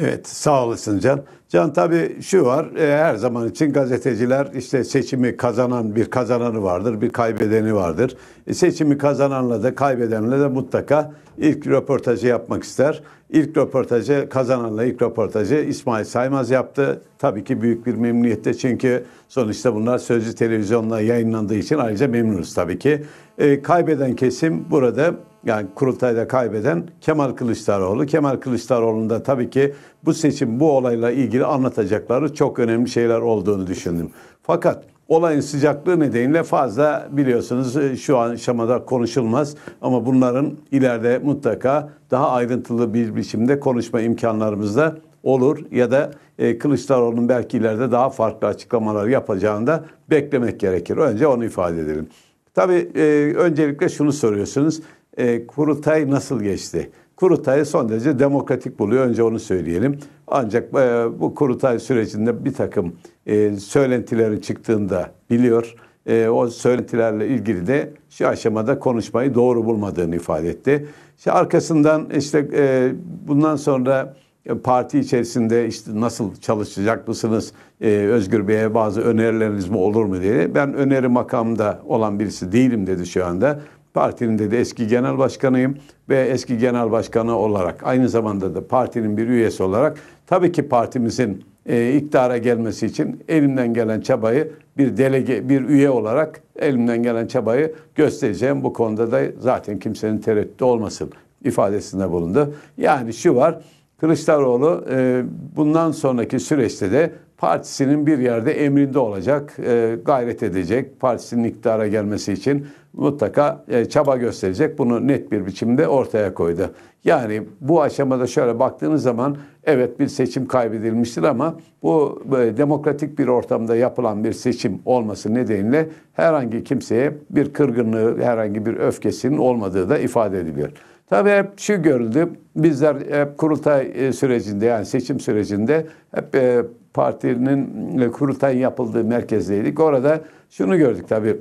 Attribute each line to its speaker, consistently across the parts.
Speaker 1: Evet sağ olasın Can. Can tabii şu var e, her zaman için gazeteciler işte seçimi kazanan bir kazananı vardır bir kaybedeni vardır. E, seçimi kazananla da kaybedenle de mutlaka ilk röportajı yapmak ister. İlk röportajı kazananla ilk röportajı İsmail Saymaz yaptı. Tabii ki büyük bir memnuniyette çünkü sonuçta bunlar sözlü televizyonla yayınlandığı için ayrıca memnunuz tabii ki. E, kaybeden kesim burada yani kurultayda kaybeden Kemal Kılıçdaroğlu. Kemal Kılıçdaroğlu'nun da tabii ki bu seçim bu olayla ilgili anlatacakları çok önemli şeyler olduğunu düşündüm. Fakat olayın sıcaklığı nedeniyle fazla biliyorsunuz e, şu an şamada konuşulmaz ama bunların ileride mutlaka daha ayrıntılı bir biçimde konuşma imkanlarımız da olur ya da e, Kılıçdaroğlu'nun belki ileride daha farklı açıklamalar yapacağını da beklemek gerekir. Önce onu ifade edelim. Tabii e, öncelikle şunu soruyorsunuz e, kurultay nasıl geçti? Kurultay'ı son derece demokratik buluyor. Önce onu söyleyelim. Ancak e, bu kurultay sürecinde bir takım e, söylentilerin çıktığında biliyor. E, o söylentilerle ilgili de şu aşamada konuşmayı doğru bulmadığını ifade etti. İşte arkasından işte e, bundan sonra e, parti içerisinde işte nasıl çalışacak mısınız? Ee, Özgür Bey'e bazı önerileriniz mi olur mu diye. Ben öneri makamda olan birisi değilim dedi şu anda. Partinin de, eski genel başkanıyım ve eski genel başkanı olarak aynı zamanda da partinin bir üyesi olarak tabii ki partimizin e, iktidara gelmesi için elimden gelen çabayı bir delege, bir üye olarak elimden gelen çabayı göstereceğim. Bu konuda da zaten kimsenin tereddütü olmasın ifadesinde bulundu. Yani şu var, Kılıçdaroğlu e, bundan sonraki süreçte de partisinin bir yerde emrinde olacak, e, gayret edecek, partisinin iktidara gelmesi için mutlaka e, çaba gösterecek. Bunu net bir biçimde ortaya koydu. Yani bu aşamada şöyle baktığınız zaman evet bir seçim kaybedilmiştir ama bu e, demokratik bir ortamda yapılan bir seçim olması nedeniyle herhangi kimseye bir kırgınlığı, herhangi bir öfkesinin olmadığı da ifade ediliyor. Tabii hep şu görüldü. Bizler hep kurultay e, sürecinde yani seçim sürecinde hep e, Parti'nin e, kurultay yapıldığı merkezdeydik. Orada şunu gördük tabii.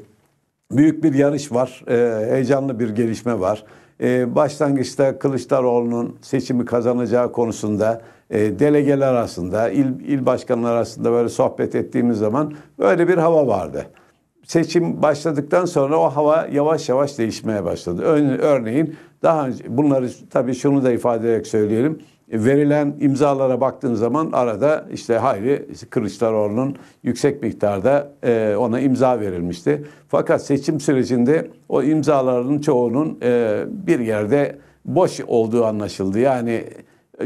Speaker 1: Büyük bir yarış var. E, heyecanlı bir gelişme var. E, başlangıçta Kılıçdaroğlu'nun seçimi kazanacağı konusunda delegeler arasında, il, il başkanları arasında böyle sohbet ettiğimiz zaman böyle bir hava vardı seçim başladıktan sonra o hava yavaş yavaş değişmeye başladı. Örneğin daha önce bunları tabii şunu da ifade ederek söyleyelim verilen imzalara baktığın zaman arada işte Hayri Kılıçdaroğlu'nun yüksek miktarda e, ona imza verilmişti. Fakat seçim sürecinde o imzaların çoğunun e, bir yerde boş olduğu anlaşıldı. Yani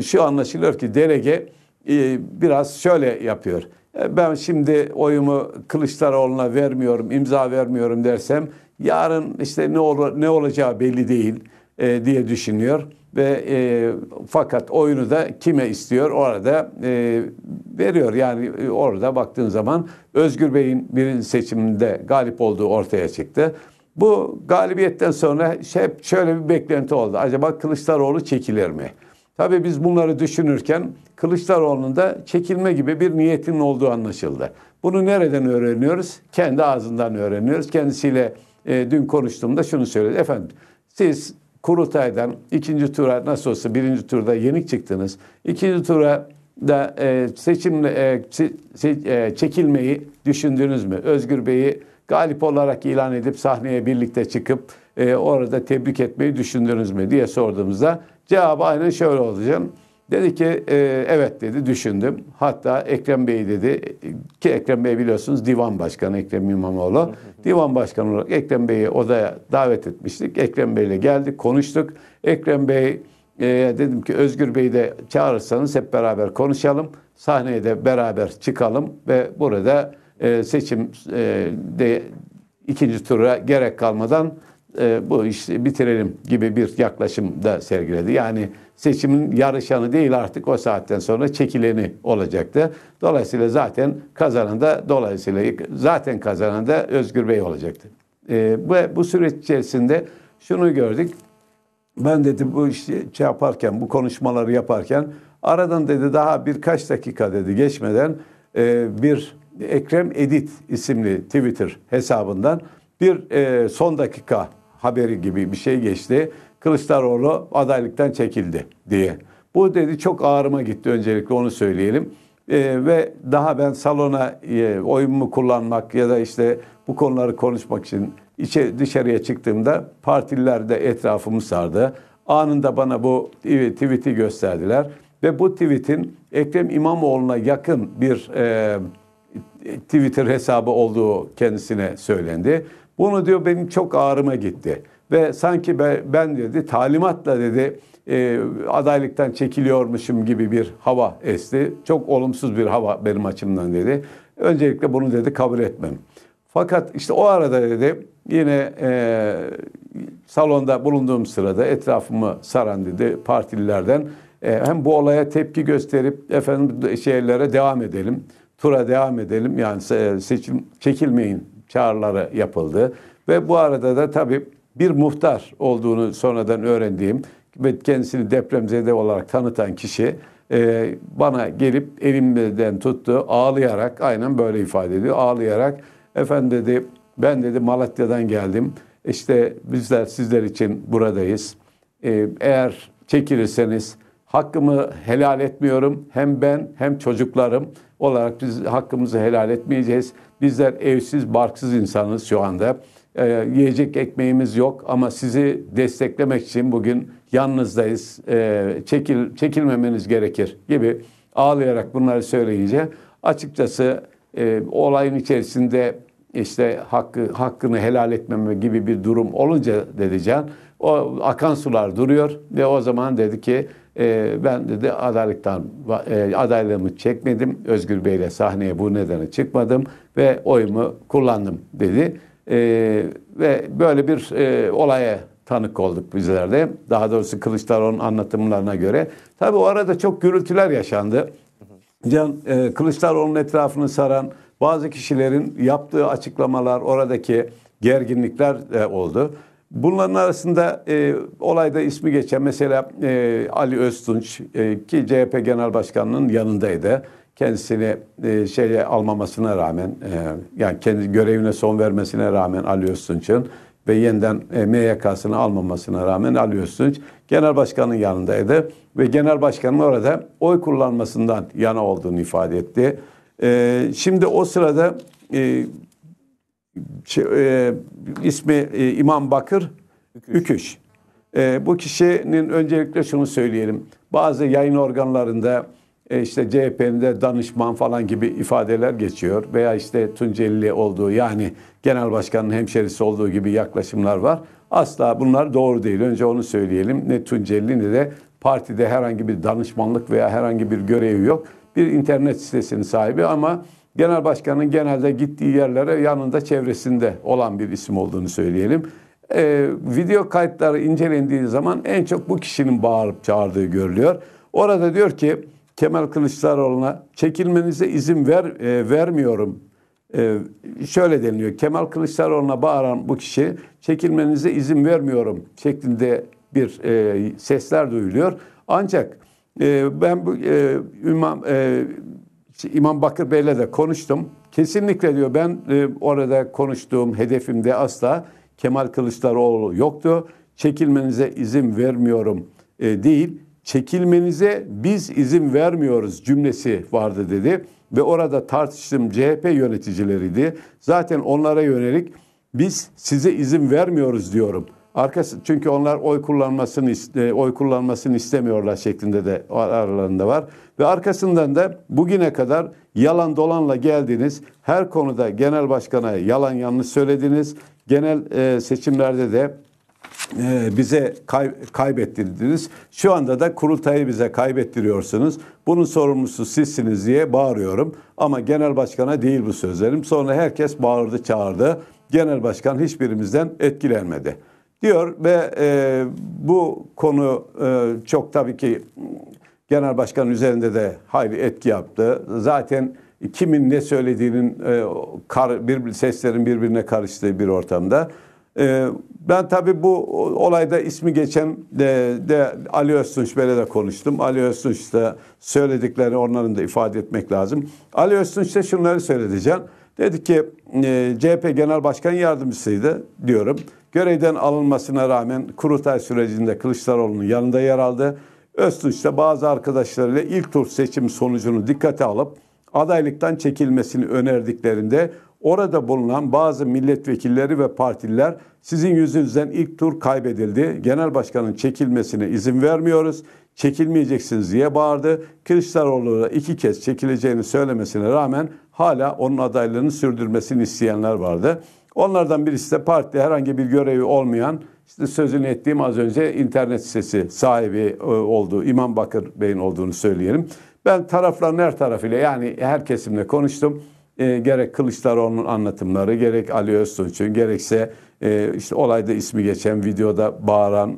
Speaker 1: şu anlaşılıyor ki delege e, biraz şöyle yapıyor. Ben şimdi oyumu Kılıçdaroğlu'na vermiyorum, imza vermiyorum dersem yarın işte ne olur ne olacağı belli değil diye düşünüyor ve e, fakat oyunu da kime istiyor orada e, veriyor. Yani e, orada baktığın zaman Özgür Bey'in birinci seçiminde galip olduğu ortaya çıktı. Bu galibiyetten sonra şey, hep şöyle bir beklenti oldu. Acaba Kılıçdaroğlu çekilir mi? Tabii biz bunları düşünürken Kılıçdaroğlu'nun da çekilme gibi bir niyetinin olduğu anlaşıldı. Bunu nereden öğreniyoruz? Kendi ağzından öğreniyoruz. Kendisiyle e, dün konuştuğumda şunu söyledi. Efendim siz kurultaydan ikinci tura nasıl olsa birinci turda yenik çıktınız. İkinci tura da e, seçim e, se, e, çekilmeyi düşündünüz mü? Özgür Bey'i galip olarak ilan edip sahneye birlikte çıkıp e, orada tebrik etmeyi düşündünüz mü diye sorduğumuzda cevabı aynen şöyle olacak. Dedi ki e, evet dedi düşündüm. Hatta Ekrem Bey dedi ki Ekrem Bey biliyorsunuz divan başkanı Ekrem İmamoğlu. divan başkanı olarak Ekrem Bey'i odaya davet etmiştik. Ekrem Bey'le geldik konuştuk. Ekrem Bey e, dedim ki Özgür Bey'i de çağırırsanız hep beraber konuşalım. Sahneye de beraber çıkalım ve burada e, seçim e, de ikinci tura gerek kalmadan e, bu işi bitirelim gibi bir yaklaşım da sergiledi. Yani seçimin yarışanı değil artık o saatten sonra çekileni olacaktı. Dolayısıyla zaten kazanan da dolayısıyla zaten kazanan da Özgür Bey olacaktı. E, bu, bu süreç içerisinde şunu gördük. Ben dedi bu işi şey yaparken, bu konuşmaları yaparken aradan dedi daha birkaç dakika dedi geçmeden e, bir Ekrem Edit isimli Twitter hesabından bir e, son dakika haberi gibi bir şey geçti. Kılıçdaroğlu adaylıktan çekildi diye. Bu dedi çok ağrıma gitti öncelikle onu söyleyelim. Ee, ve daha ben salona e, oyumu kullanmak ya da işte bu konuları konuşmak için içe, dışarıya çıktığımda partililer de etrafımı sardı. Anında bana bu tweet'i gösterdiler. Ve bu tweet'in Ekrem İmamoğlu'na yakın bir e, Twitter hesabı olduğu kendisine söylendi. Bunu diyor benim çok ağrıma gitti. Ve sanki ben dedi talimatla dedi e, adaylıktan çekiliyormuşum gibi bir hava esti. Çok olumsuz bir hava benim açımdan dedi. Öncelikle bunu dedi kabul etmem. Fakat işte o arada dedi yine e, salonda bulunduğum sırada etrafımı saran dedi partililerden e, hem bu olaya tepki gösterip efendim şehirlere devam edelim, tura devam edelim yani seçim çekilmeyin çağrıları yapıldı. Ve bu arada da tabii bir muhtar olduğunu sonradan öğrendiğim ve kendisini depremzede olarak tanıtan kişi e, bana gelip elimden tuttu ağlayarak aynen böyle ifade ediyor ağlayarak efendim dedi ben dedi Malatya'dan geldim işte bizler sizler için buradayız e, eğer çekilirseniz hakkımı helal etmiyorum. Hem ben hem çocuklarım olarak biz hakkımızı helal etmeyeceğiz. Bizler evsiz, barksız insanız şu anda. Ee, yiyecek ekmeğimiz yok ama sizi desteklemek için bugün yalnızdayız. Ee, çekil, çekilmemeniz gerekir gibi ağlayarak bunları söyleyince açıkçası e, olayın içerisinde işte hakkı hakkını helal etmeme gibi bir durum olunca dedi Can o akan sular duruyor ve o zaman dedi ki e, ben dedi adaylıktan e, adaylığımı çekmedim. Özgür Bey'le sahneye bu nedene çıkmadım ve oyumu kullandım dedi. E, ve böyle bir e, olaya tanık olduk bizler de. Daha doğrusu Kılıçdaroğlu'nun anlatımlarına göre. Tabii o arada çok gürültüler yaşandı. Can e, Kılıçdaroğlu'nun etrafını saran bazı kişilerin yaptığı açıklamalar, oradaki gerginlikler e, oldu. Bunların arasında e, olayda ismi geçen mesela e, Ali Öztunç e, ki CHP Genel Başkanı'nın yanındaydı. Kendisini e, şeye almamasına rağmen e, yani kendi görevine son vermesine rağmen Ali Öztunç'un ve yeniden e, MYK'sını almamasına rağmen Ali Öztunç Genel Başkan'ın yanındaydı. Ve Genel Başkan'ın orada oy kullanmasından yana olduğunu ifade etti. E, şimdi o sırada e, şey, e, ismi e, İmam Bakır Üküş. Üküş. E, bu kişinin öncelikle şunu söyleyelim. Bazı yayın organlarında e, işte CHP'nin de danışman falan gibi ifadeler geçiyor. Veya işte Tuncelili olduğu yani genel başkanın hemşerisi olduğu gibi yaklaşımlar var. Asla bunlar doğru değil. Önce onu söyleyelim. Ne Tuncelili ne de partide herhangi bir danışmanlık veya herhangi bir görevi yok. Bir internet sitesinin sahibi ama Genel başkanın genelde gittiği yerlere yanında çevresinde olan bir isim olduğunu söyleyelim. E, video kayıtları incelendiği zaman en çok bu kişinin bağırıp çağırdığı görülüyor. Orada diyor ki Kemal Kılıçdaroğlu'na çekilmenize izin ver e, vermiyorum. E, şöyle deniliyor. Kemal Kılıçdaroğlu'na bağıran bu kişi çekilmenize izin vermiyorum şeklinde bir e, sesler duyuluyor. Ancak e, ben bu e, imam e, işte İmam Bakır Bey'le de konuştum. Kesinlikle diyor ben e, orada konuştuğum hedefimde asla Kemal Kılıçdaroğlu yoktu. Çekilmenize izin vermiyorum e, değil. Çekilmenize biz izin vermiyoruz cümlesi vardı dedi ve orada tartıştım CHP yöneticileriydi. Zaten onlara yönelik biz size izin vermiyoruz diyorum. Arkası, çünkü onlar oy kullanmasını e, oy kullanmasını istemiyorlar şeklinde de aralarında var ve arkasından da bugüne kadar yalan dolanla geldiniz. Her konuda genel başkana yalan yanlış söylediniz. Genel e, seçimlerde de e, bize kay, kaybettirdiniz. Şu anda da kurultayı bize kaybettiriyorsunuz. Bunun sorumlusu sizsiniz diye bağırıyorum. Ama genel başkana değil bu sözlerim. Sonra herkes bağırdı çağırdı. Genel başkan hiçbirimizden etkilenmedi diyor ve e, bu konu e, çok tabii ki genel başkanın üzerinde de hayli etki yaptı. Zaten kimin ne söylediğinin e, kar, bir, seslerin birbirine karıştığı bir ortamda. E, ben tabii bu olayda ismi geçen de, de Ali Öztunç böyle de konuştum. Ali Öztunç da söylediklerini onların da ifade etmek lazım. Ali Öztunç da şunları söyledi Can. Dedi ki e, CHP Genel Başkan Yardımcısıydı diyorum. Görevden alınmasına rağmen kurultay sürecinde Kılıçdaroğlu'nun yanında yer aldı. Öztürk de bazı arkadaşlarıyla ilk tur seçim sonucunu dikkate alıp adaylıktan çekilmesini önerdiklerinde orada bulunan bazı milletvekilleri ve partililer sizin yüzünüzden ilk tur kaybedildi. Genel başkanın çekilmesine izin vermiyoruz. Çekilmeyeceksiniz diye bağırdı. Kılıçdaroğlu'na iki kez çekileceğini söylemesine rağmen hala onun adaylığını sürdürmesini isteyenler vardı. Onlardan birisi de parti herhangi bir görevi olmayan işte sözünü ettiğim az önce internet sitesi sahibi e, olduğu İmam Bakır Bey'in olduğunu söyleyelim. Ben tarafların her tarafıyla yani her kesimle konuştum. E, gerek Kılıçdaroğlu'nun anlatımları, gerek Ali Öztunç'un, gerekse e, işte olayda ismi geçen videoda bağıran,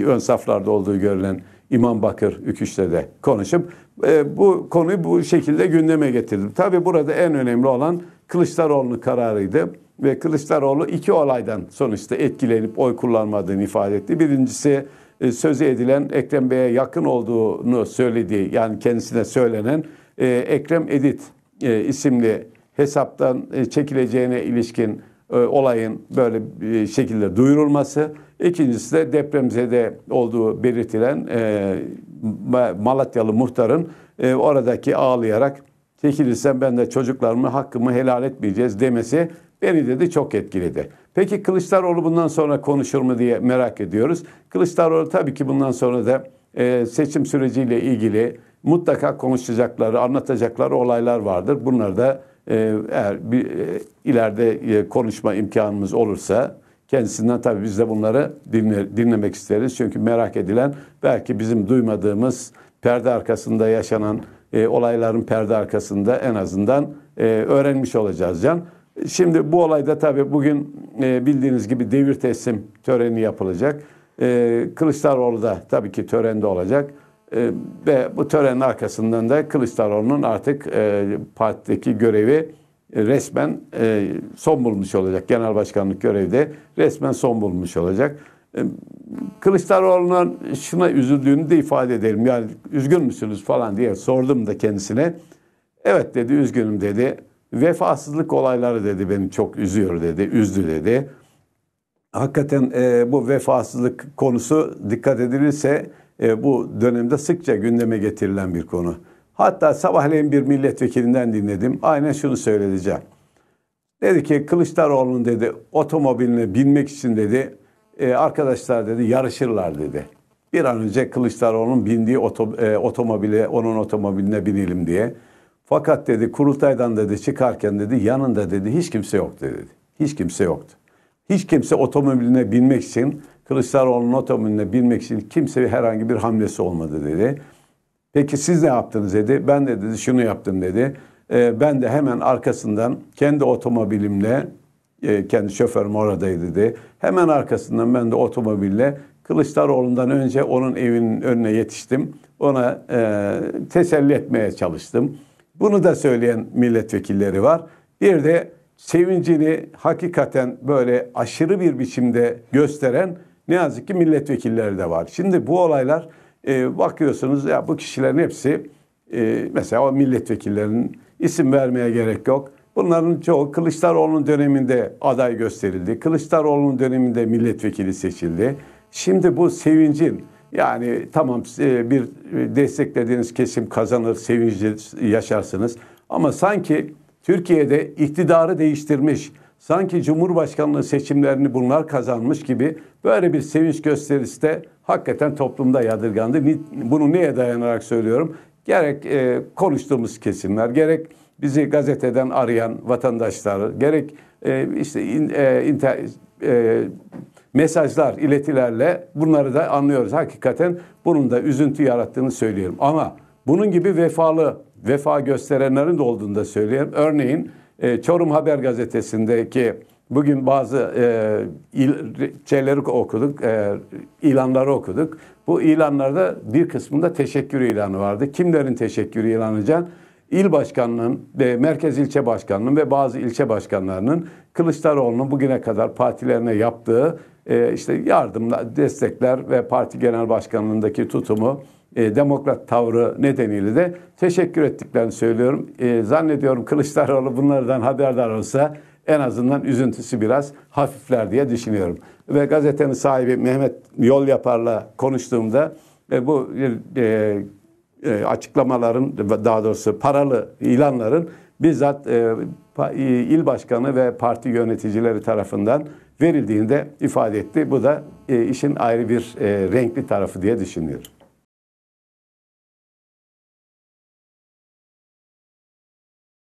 Speaker 1: e, ön saflarda olduğu görülen İmam Bakır Üküş'te de konuşup e, bu konuyu bu şekilde gündeme getirdim. Tabii burada en önemli olan Kılıçdaroğlu kararıydı ve Kılıçdaroğlu iki olaydan sonuçta etkilenip oy kullanmadığını ifade etti. Birincisi e, sözü edilen Ekrem Bey'e yakın olduğunu söylediği yani kendisine söylenen e, Ekrem Edit e, isimli hesaptan çekileceğine ilişkin olayın böyle bir şekilde duyurulması. İkincisi de depremzede olduğu belirtilen Malatyalı muhtarın oradaki ağlayarak çekilirsem ben de çocuklarımı hakkımı helal etmeyeceğiz demesi beni dedi çok etkiledi. Peki Kılıçdaroğlu bundan sonra konuşur mu diye merak ediyoruz. Kılıçdaroğlu tabii ki bundan sonra da e, seçim süreciyle ilgili mutlaka konuşacakları, anlatacakları olaylar vardır. Bunları da e, eğer bir e, ileride e, konuşma imkanımız olursa kendisinden tabii biz de bunları dinle, dinlemek isteriz. Çünkü merak edilen belki bizim duymadığımız perde arkasında yaşanan e, olayların perde arkasında en azından e, öğrenmiş olacağız Can. Şimdi bu olayda tabii bugün e, bildiğiniz gibi devir teslim töreni yapılacak. E, Kılıçdaroğlu da tabii ki törende olacak. E, ve bu törenin arkasından da Kılıçdaroğlu'nun artık e, partideki görevi e, resmen e, son bulmuş olacak. Genel başkanlık görevi de resmen son bulmuş olacak. E, Kılıçdaroğlu'na şuna üzüldüğünü de ifade ederim. Yani üzgün müsünüz falan diye sordum da kendisine. Evet dedi üzgünüm dedi. Vefasızlık olayları dedi beni çok üzüyor dedi, üzdü dedi. Hakikaten e, bu vefasızlık konusu dikkat edilirse e, bu dönemde sıkça gündeme getirilen bir konu. Hatta sabahleyin bir milletvekilinden dinledim. Aynen şunu söyleyeceğim. Dedi ki Kılıçdaroğlu'nun dedi otomobiline binmek için dedi e, arkadaşlar dedi yarışırlar dedi. Bir an önce Kılıçdaroğlu'nun bindiği oto, e, otomobile, onun otomobiline binelim diye. Fakat dedi kurultaydan dedi çıkarken dedi yanında dedi hiç kimse yoktu dedi. Hiç kimse yoktu. Hiç kimse otomobiline binmek için Kılıçdaroğlu'nun otomobiline binmek için kimse herhangi bir hamlesi olmadı dedi. Peki siz ne yaptınız dedi. Ben de dedi şunu yaptım dedi. E, ben de hemen arkasından kendi otomobilimle e, kendi şoförüm oradaydı diye. Hemen arkasından ben de otomobille Kılıçdaroğlu'ndan önce onun evinin önüne yetiştim. Ona e, teselli etmeye çalıştım. Bunu da söyleyen milletvekilleri var. Bir de sevincini hakikaten böyle aşırı bir biçimde gösteren ne yazık ki milletvekilleri de var. Şimdi bu olaylar e, bakıyorsunuz ya bu kişilerin hepsi e, mesela o milletvekillerinin isim vermeye gerek yok Bunların çoğu Kılıçdaroğlu'nun döneminde aday gösterildi. Kılıçdaroğlu'nun döneminde milletvekili seçildi. Şimdi bu sevincin yani tamam e, bir desteklediğiniz kesim kazanır, sevinci yaşarsınız. Ama sanki Türkiye'de iktidarı değiştirmiş, sanki Cumhurbaşkanlığı seçimlerini bunlar kazanmış gibi böyle bir sevinç gösterisi de hakikaten toplumda yadırgandı. Bunu neye dayanarak söylüyorum? Gerek e, konuştuğumuz kesimler, gerek bizi gazeteden arayan vatandaşlar, gerek e, işte in, e, inter, e, mesajlar, iletilerle bunları da anlıyoruz. Hakikaten bunun da üzüntü yarattığını söylüyorum. Ama bunun gibi vefalı, vefa gösterenlerin de olduğunu da söylüyorum. Örneğin e, Çorum Haber Gazetesi'ndeki bugün bazı e, il, şeyleri okuduk, e, ilanları okuduk. Bu ilanlarda bir kısmında teşekkür ilanı vardı. Kimlerin teşekkür ilanı Can? il başkanının, ve merkez ilçe başkanının ve bazı ilçe başkanlarının Kılıçdaroğlu'nun bugüne kadar partilerine yaptığı e, işte yardımlar, destekler ve parti genel başkanlığındaki tutumu e, demokrat tavrı nedeniyle de teşekkür ettiklerini söylüyorum. E, zannediyorum Kılıçdaroğlu bunlardan haberdar olsa en azından üzüntüsü biraz hafifler diye düşünüyorum. Ve gazetenin sahibi Mehmet Yol Yapar'la konuştuğumda e, bu e, e, açıklamaların daha doğrusu paralı ilanların bizzat e, e, il başkanı ve parti yöneticileri tarafından verildiğinde ifade etti. Bu da işin ayrı bir renkli tarafı diye düşünüyorum.